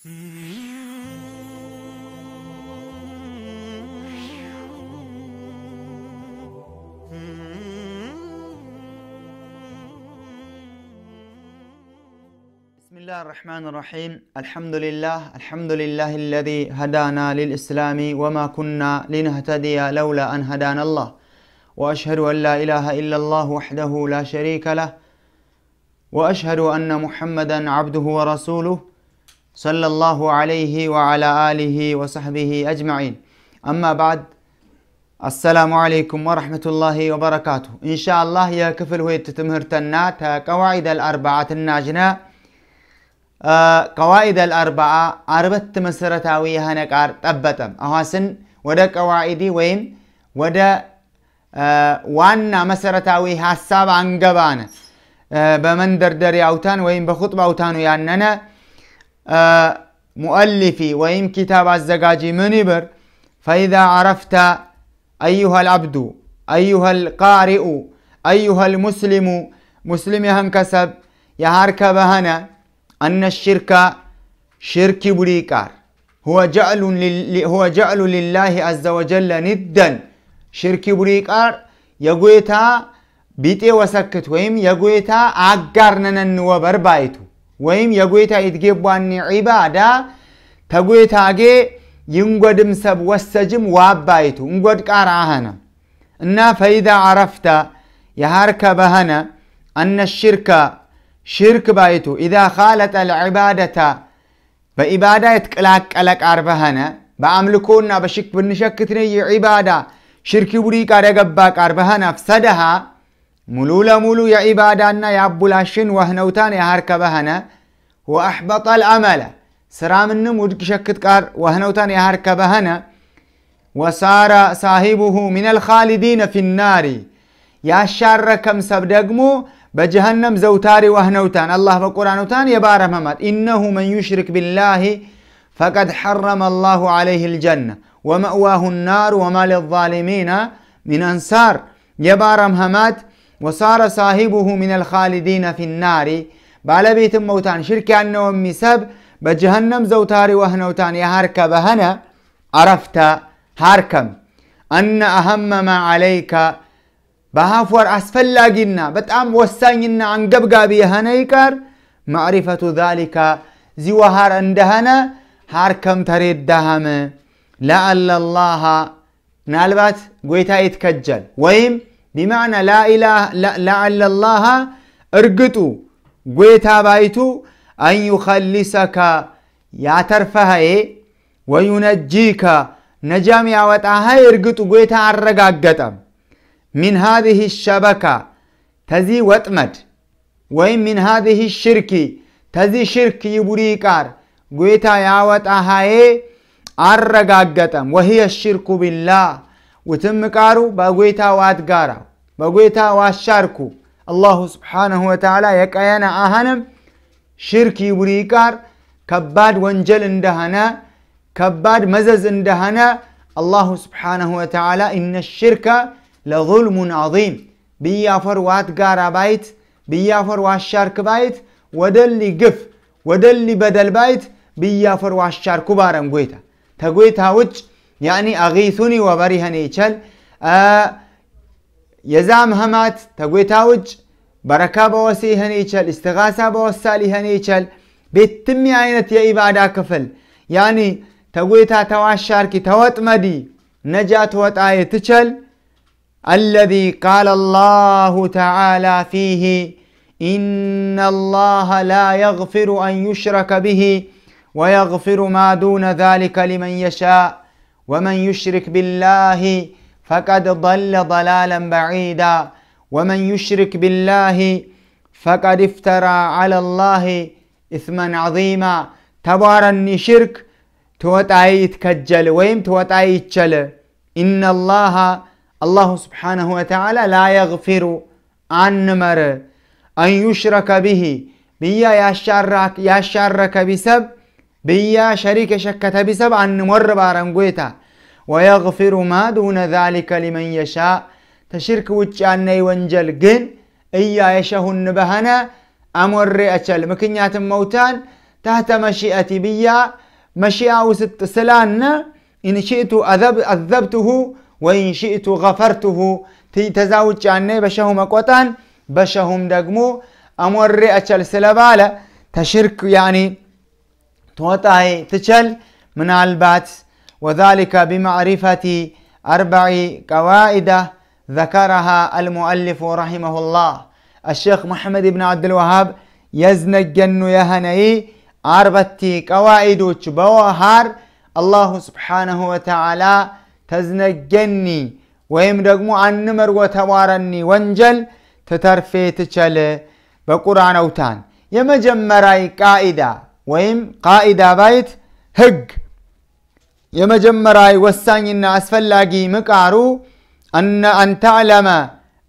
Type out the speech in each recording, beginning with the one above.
بسم الله الرحمن الرحيم الحمد لله الحمد لله الذي هدانا للإسلام وما كنا لنهتدي لولا أن هدانا الله وأشهد أن لا إله إلا الله وحده لا شريك له وأشهد أن محمدا عبده ورسوله صلى الله عليه وعلى آله وصحبه أجمعين أما بعد السلام عليكم ورحمة الله وبركاته إن شاء الله يا كفل هو تتمهر تنات قواعد الأربعة الناجنة آه، قواعد الأربعة أربت مسرة ويهنا كار تبتم أهاسن ودا قواعدي وين ودا آه، وانا مسرة وي حساب عن قبانة آه، بمن دردري أوتان وين بخطبة أوتان ياننا يعني مؤلفي وإم كتاب الزجاجي منبر فإذا عرفت أيها العبد أيها القارئ أيها المسلم مسلم هنكسب يهارك بهنا أن الشرك شرك بريكار هو جعل لل... هو جعل لله عز وجل ندا شرك بريكار يقويتا بيتي وسكت ويم يقويتا عقارنا وبربايتو ويم يغويتا إدجيبواني عبادة تغويتا أغي ينغد مسب وسجم وابايتو انغد كاراهانا إنا فإذا عرفت يهارك بهنا أن الشرك شرك بايتو إذا خالت العبادة بإبادة يتكلاك ألك عربهنا بأملكونا بشك بنشكتني عبادة شركي بريك أرقباك عربهنا فسدها ሙሉ ለሙሉ የኢባዳና የአቡላሽን ወህነውታን የሃርከ በኸነ ወአሕበጠ ልአመለ ስራምንም ውድቅ ሸክት ቃር ወህነውታን የሃርከ በኸነ ወሳረ ሳሂቡሁ ምን ልኻሊዲነ ፊናሪ ያሻረከም ሰብ ደግሞ በጀሃነም ዘውታሪ ወህነውታን አላህ በቁርአኖታን የባረ መማት ኢነሁ መን ዩሽሪክ ቢላሂ ፈቀድ ሐረመ አላሁ ዓለይህ ልጀና ወመእዋሁ ናር ወማ ልዛሊሚና ሚን አንሳር የባረም ሀማት وصار صاحبه من الخالدين في النار بيت موتان شركة أنه مسب بجهنم زوتاري وهنوتان يا هارك بهنا عرفت هاركم أن أهم ما عليك بهافور لاجنا بتأم وساينا عن قبقابي هنيكر معرفة ذلك زوهار اندهنا هاركم تريد دهم لعل الله نالبات قويتا يتكجل ويم بمعنى لا إله لا لعل الله ارقطو قويتا بايتو أن يخلصك يا ترفها إيه وينجيك نجام يا وتاها ارقطوا قويتا عرقاقتا من هذه الشبكة تزي وتمد وين من هذه الشركة تزي شرك يبريكار قويتا يا وتاها إيه عرقاقتا وهي الشرك بالله وتمكارو باقويتا واتقارو በጎይታ ዋሻርኩ አላሁ ስብሓንሁ ወተዓላ የቀየነ አህንም ሽርክ ይቡሪ ቃር ከባድ ወንጀል እንደሆነ ከባድ መዘዝ እንደሆነ አላሁ ስብሓንሁ ወተዓላ ኢነ ሽርከ ለظልሙን ዓظም ብያፈር ዋት ጋራ ባይት ብያፈር ዋሻርክ ባይት ወደሊ ግፍ ወደሊ በደል ባይት ብያፈር ዋሻርኩ ባረን ጎይታ ተጎይታ ውጭ ያኒ አጊሱኒ ወበሪሀን ይቸል يزام همات تقويتاوج بركة بواسي هنيشل استغاثة بواسالي هنيشل بيتمي عينت يا إبادة كفل يعني تقويتا تواشار كي توت مدي توت آية تشل الذي قال الله تعالى فيه إن الله لا يغفر أن يشرك به ويغفر ما دون ذلك لمن يشاء ومن يشرك بالله فقد ضل ضلالا بعيدا ومن يشرك بالله فقد افترى على الله إثما عظيما تبارني شرك توتاي يتكجل ويم توتاي يتشل إن الله الله سبحانه وتعالى لا يغفر عن مر أن يشرك به بيا يا شرك بسب بيا شريك شكت بسب عن مر بارنغويتا ويغفر ما دون ذلك لمن يشاء تشرك وجاني وانجل جن إيا يشهن بهنا أمر أشل مكنيات موتان تحت مشيئتي بيا مشيئة وست سلان إن شئت أذب أذبته وإن شئت غفرته تزاوج عني بشهم أقوتان بشهم دقمو أمر أشل سلبالة تشرك يعني توتاي تشل من البات وذلك بمعرفة أربع قواعد ذكرها المؤلف رحمه الله الشيخ محمد بن عبد الوهاب يزنجن يهني أربعة قواعد بوهار الله سبحانه وتعالى تزنجني ويم دقمو عن نمر وتوارني وانجل تترفي تشل بقرآن أوتان يمجمري قائدة ويم قائدة بيت هج የመጀመሪያ ወሳኝና አስፈላጊ ምቃሩ አነ አንታዕለመ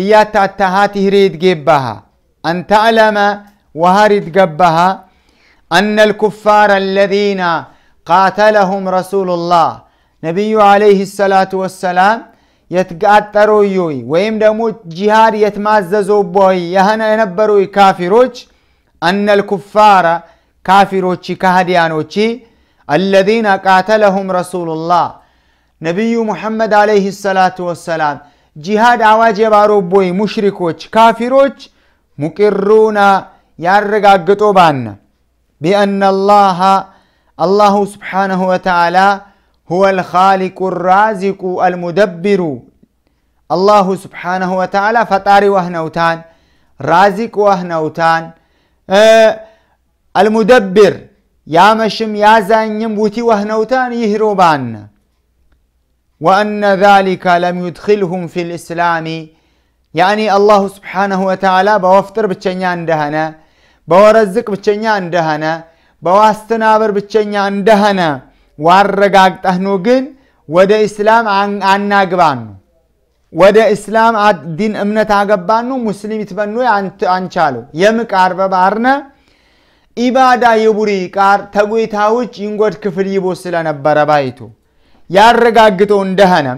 እያታታሃት ህሬት ጌባሃ አንታዕለመ ወሃሪድ ገባሃ አነ ልኩፋር አለዚነ ቃተለሁም ረሱሉላህ ነቢዩ ዓለይህ ሰላቱ ወሰላም የትጋጠሩ እዩይ ወይም ደግሞ ጂሃድ የትማዘዙ ቦይ የህነ የነበሩ ካፊሮች አነ ልኩፋረ ካፊሮች ካህዲያኖች الذين قاتلهم رسول الله نبي محمد عليه الصلاة والسلام جهاد عواج باروبوي مشركوش كافروش مقرون يارغا قطوبان بأن الله الله سبحانه وتعالى هو الخالق الرازق المدبر الله سبحانه وتعالى فطاري وهنوتان رازق وهنوتان آه المدبر ያመሽም ያዛኝም ውቲ ወህነውታን ይህሮባን ወአነ ዛሊከ ለም ዩድኪልሁም ፊ ልእስላሚ ያኒ አላሁ ስብሓነሁ ወተዓላ በወፍጥር ብቸኛ እንደሆነ በወረዝቅ ብቸኛ እንደሆነ በዋስትናብር ብቸኛ እንደሆነ ዋረጋግጠህ ኑ ግን ወደ እስላም አናግባኑ ወደ እስላም ዲን እምነት አገባኑ ሙስሊም ይትበኑ አንቻሉ የምቃርበባርነ ኢባዳ የቡሪ ቃር ተጎይታ ውጭ ይንጎድ ክፍል ይቦ ስለነበረ ባይቱ ያረጋግጠው እንደሆነ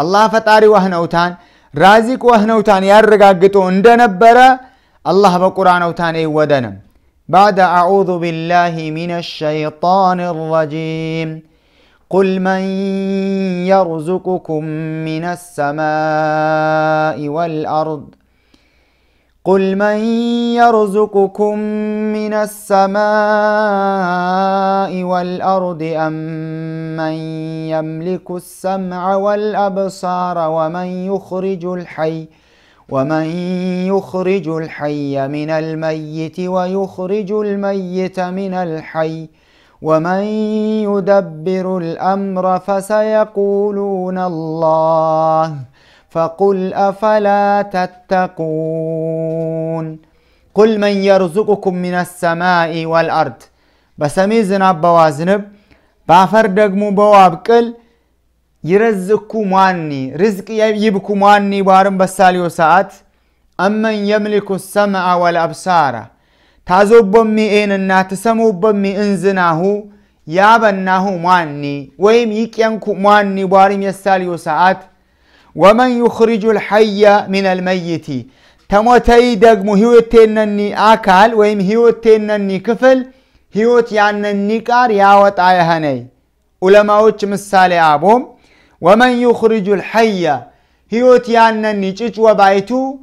አላህ ፈጣሪ ዋህነውታን ራዚቅ ዋህነውታን ያረጋግጠው እንደነበረ አላህ በቁርአነውታን ይወደንም بعد أعوذ بالله من الشيطان الرجيم قل من يرزقكم من السماء والأرض ؟ قل من يرزقكم من السماء والأرض أم من يملك السمع والأبصار ومن يخرج الحي ومن يخرج الحي من الميت ويخرج الميت من الحي ومن يدبر الأمر فسيقولون الله ۖ فقل أفلا تتقون قل من يرزقكم من السماء والأرض በሰሜን ዝናብ በዋዝንብ በአፈር ደግሞ በዋብቅል ይረዝኩ ሟኒ ርዝቅ ይብኩ ሟኒ ባርም በሳሌዮ ሰዓት አመን የምልኩ ሰምዐ ወልአብሳራ ታዞቦሚ ኤንና ትሰሙቦሚ እንዝናሁ ያበናሁ ሟኒ ወይም ይቅየንኩ ሟኒ ባርም የሳሌዮ ሰዓት ومن يخرج الحي من الميت تموتي دق مهيوت تنني أكل ويم هيوت تنني كفل هيوت يعني كار ياوت عيهني ولما أوتش مثال عبوم ومن يخرج الحي هيوت يعني تشيش وبايتو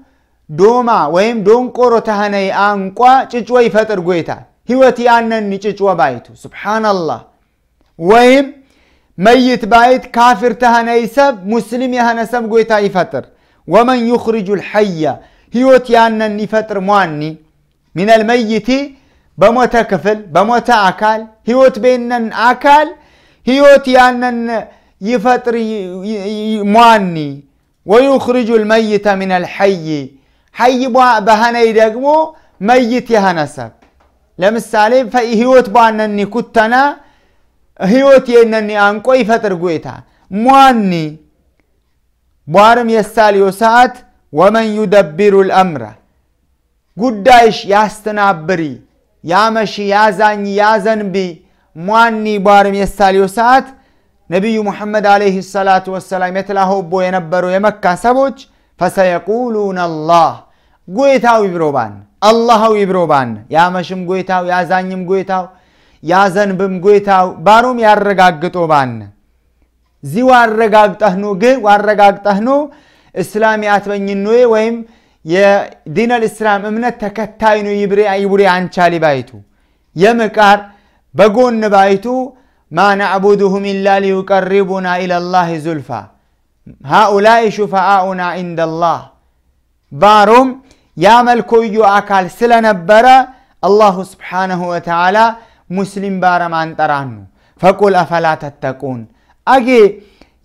دوما ويم دون كورو تهني أنقوا تشيش ويفتر قويتا هيوت يعني تشيش وبايتو سبحان الله ويم ميت بايت كافر يسب مسلم قوي تاي يفتر ومن يخرج الحي هيوت يانن يفتر مواني من الميت بموت كفل بموت أكال هيوت بينن أكال هيوت يانن يفتر مواني ويخرج الميت من الحي حي بهني مو ميت يهنسب لمسالي فهيوت بانن كتنا ህይወት የነኒ አንቆ ይፈጥር ጎይታ ሟኒ ቧርም የሳልዮ ሰዓት ወመን ዩደቢሩ ልአምረ ጉዳይሽ ያስተናብሪ ያመሺ ያዛኝ ያዘንቢ ሟኒ ቧርም የሳልዮ ሰዓት ነቢዩ ሙሐመድ አለህ ሰላቱ ወሰላም የተላሆቦ የነበሩ የመካ ሰቦች ፈሰየቁሉን አላህ ጎይታው ይብሮባን አላኸው ይብሮባን ያመሽም ጎይታው ያዛኝም ጎይታው ያዘንብም ጎይታ ባሩም ያረጋግጦ ባነ ዚ ዋረጋግጠህኑ ግ ዋረጋግጠህኑ እስላም ያትበኝኑ ወይም የዲነል እስላም እምነት ተከታይኑ ይብሬ ይቡሬ አንቻሊ ባይቱ የምቃር በጎን ባይቱ ማ ናዕቡድሁም ኢላ ሊዩቀሪቡና ኢለላህ ዙልፋ ሃኡላይ ሹፋአኡና ኢንደላህ ባሩም ያመልኮዩ አካል ስለነበረ አላሁ ስብሓነሁ ወተዓላ ሙስሊም ባረማን ጠራኑ ፈቁል አፈላ ተተቁን አጌ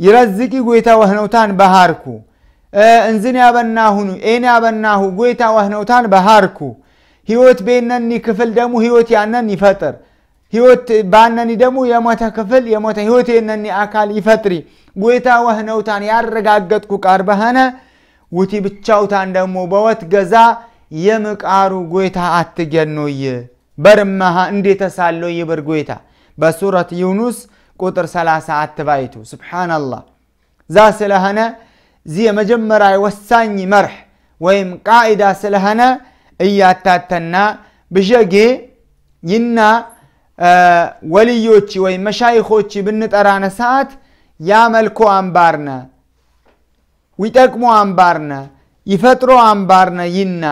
ይረዝቂ ጎይታ ወህነውታን በሃርኩ እንዝን ያበናሁኑ ኤን ያበናሁ ጎይታ ወህነውታን በሃርኩ ህይወት ቤነኒ ክፍል ደግሞ ህይወት ያነን ይፈጥር ህይወት ባነኒ ደግሞ የሞተ ክፍል የሞተ ህይወት የነኒ አካል ይፈጥሪ ጎይታ ወህነውታን ያረጋገጥኩ ቃር በኸነ ውቲ ብቻውታን ደሞ በወት ገዛ የምቃሩ ጎይታ አትገኖይ በርመሃ እንዴተሳለው ይበር ጎይታ በሱረት ዩኑስ ቁጥር 34 ባይቱ ስብሓናላህ ዛ ስለሆነ እዚ የመጀመሪያ ወሳኝ መርሕ ወይም ቃኢዳ ስለሆነ እያታተና ብሸጌ ይና ወልዮች ወይም መሻይኾች ብንጠራነ ሰዓት ያመልኮ አምባርነ ይጠቅሞ አምባርነ ይፈጥሮ አምባርነ ይና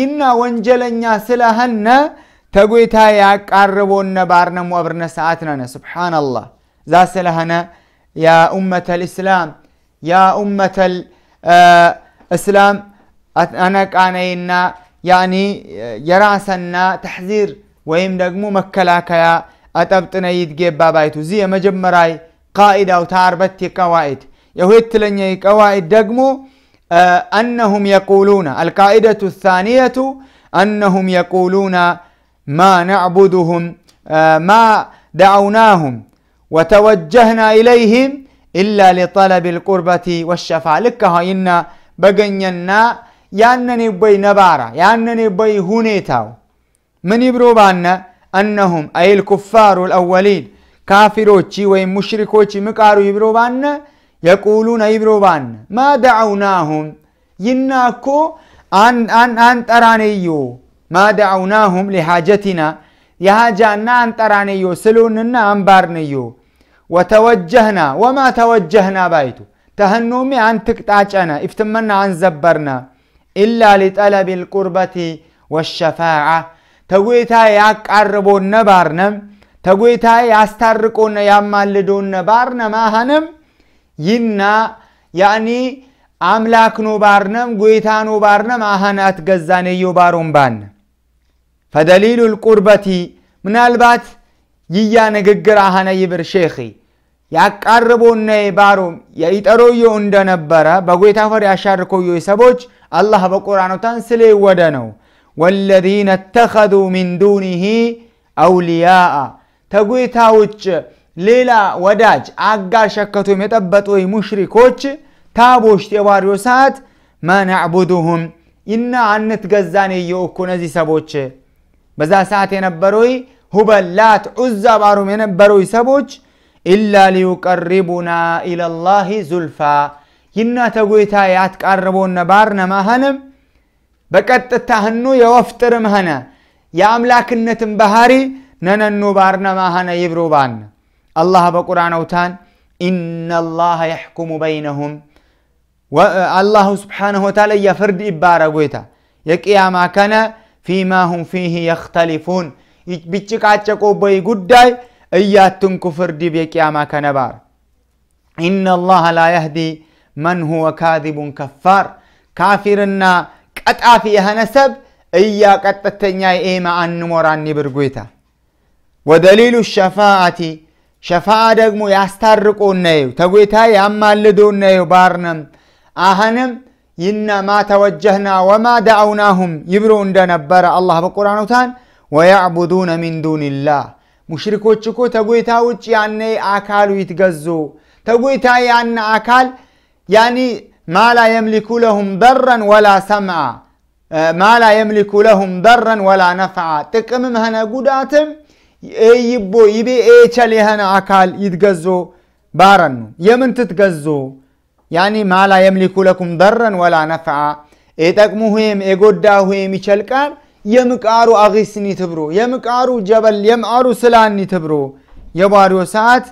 ይና ወንጀለኛ ስለህነ تقويتها يا قربونا نبارنا موبرنا ساعتنا سبحان الله زاسل هنا يا أمة الإسلام يا أمة الإسلام أنا كانينا يعني يراسنا تحذير ويم دقمو يا أتبتنا يتجيب بابايتو زي مجمراي قائد أو وتعربتي قوائد يهويت لن قواعد دقمو أنهم يقولون القائدة الثانية أنهم يقولون ما نعبدهم آه، ما دعوناهم وتوجهنا إليهم إلا لطلب القربة والشفاعة لك هاينا بقنينا يانني بي نبارة يانني بي هونيتاو من يبروبانا أنهم أي الكفار الأولين كافروتشي وين مشركوتشي مكارو يبروبانا يقولون يبروبانا ما دعوناهم يناكو أن أن أن ترانيو ማ ደዐውናሁም ሊሓጀትና የሃጃና አንጠራንዮ ስሉንና አንባርንዮ ወተወጀህና ወማ ተወጀህና ባይቱ ተህኑሚ አንትቅጣጨነ ኢፍትመና አንዘበርነ ኢላ ሊጠለብ ልቁርበት ወሸፋዓ ተጎይታ ያቃርቦነ ባርነም ተጎይታ ያስታርቆነ ያማልዶነ ባርነ ማህነም ይና ያኒ አምላክኖ ባርነም ጎይታኖ ባርነም አህናት ገዛኔዮ ባሮም فدليل القربة ምናልባት ይያ ንግግር አሃነ ይብር ሼኺ ያቃርቦና የባሮ ይጠሮዮ እንደነበረ በጎይታ ፈር ያሻርኮዮ ሰቦች አላህ በቁርአኖታን ስለ ይወደ ነው ወለዚነ ተኸዙ ሚን ዱኒህ አውልያአ ተጎይታ ውጭ ሌላ ወዳጅ አጋር ሸከቶም የጠበጡ ሙሽሪኮች ታቦች የባሪዮ ሰዓት ማናዕቡዱሁም ይና አንት ገዛኔ የኦኩ ነዚህ ሰቦች በዛ ሰዓት የነበሩ ሁበላት ዑዛ ባሩም የነበሩ ሰቦች ኢላ ሊዩቀሪቡና ኢለላሂ ዙልፋ ይና ተጎይታ ያትቃርቦነ ባርነ ማህንም በቀጥታ ህኑ የወፍጥርም ኸነ የአምላክነትን ባህሪ ነነኑ ባርነ ማህነ ይብሩ ባነ አላህ በቁርአን አውታን ኢነላህ የሕኩሙ በይነሁም አላሁ ስብሓንሁ ወተዓላ የፍርድ ይባረ ጎይታ የቅያማ ከነ فيما هم فيه يختلفون بيتشقاچقوا بي غداي اياتن كفر دي بقيامه كنبار ان الله لا يهدي من هو كاذب كفار كافرنا قطافي يهنسب ايا قطتنيا ايما ان موراني برغويتا ودليل الشفاعه شفاعة دقمو يسترقون نيو تقويتا يأمالدون نيو بارنم أهنم ይነማ ተወጀህና ወማ ዳአውናሁም ይብሎ እንደነበረ አላህ በቁርአኑታን ወያዕቡዱነ ሚን ዱንላህ ሙሽሪኮች እኮ ተጎይታ ውጭ ያነ አካሉ ይትገዙ ተጎይታ ያነ አካል ያኒ ማላ የምሊኩ ለሁም በረን ወላ ሰምዓ ማላ የምሊኩ ለሁም በረን ወላ ነፍዓ ጥቅምም ሆነ ጉዳትም ይቦ ይቤ ኤቸል የሆነ አካል ይትገዞ ባረኑ የምን ትትገዞ ያኒ ማላ የምሊኩ ለኩም ደረን ወላ ነፍዓ የጠቅሙሁም የጎዳሁም ይቸል ቃል የምቃሩ አጊስኒ ትብሮ የምቃሩ ጀበል የምዓሩ ስላኒ ትብሮ የባሪዮ ሰዓት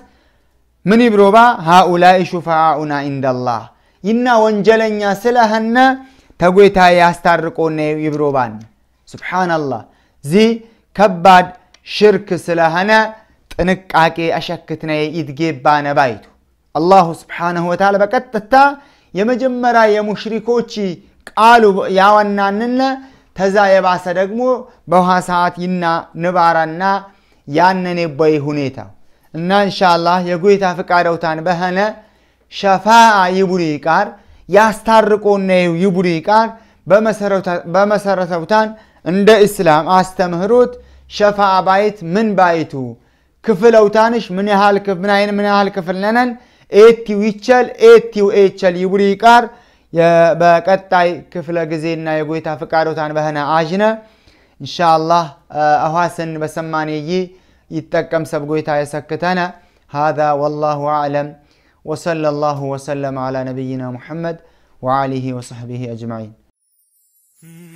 ምን ይብሮባ ሃኡላይ ሹፋኡና ኢንደላህ ይና ወንጀለኛ ስለህነ ተጎይታ ያስታርቆነ ይብሮባን ስብሓናላህ ዚ ከባድ ሽርክ ስለህነ ጥንቃቄ አሸክትነ ይትጌባነ ባይቱ አላሁ ስብሓነሁ ወተዓላ በቀጥታ የመጀመሪያ የሙሽሪኮች ቃሉ ያወናንነ ተዛ የባሰ ደግሞ በውሃ ሰዓት ይና ንባራና ያነኔ በይ ሁኔታ እና እንሻላህ የጎይታ ፍቃደውታን በኸነ ሸፋአ ይቡሪ ቃር ያስታርቆነዩ ይቡሪ ቃር በመሰረተውታን እንደ እስላም አስተምህሮት ሸፋአ ባይት ምን ባይቱ ክፍለውታንሽ ምን ያህል ክፍል ነነን اتي ويتشل اتي ويتشل يبريكار يا بكتاي كفلا جزينا يا غويتا فكارو تان بهنا عجنا ان شاء الله اهاسن بسماني يي يتكم سب غويتا يا سكتانا هذا والله اعلم وصلى الله وسلم على نبينا محمد وعلى اله وصحبه اجمعين mm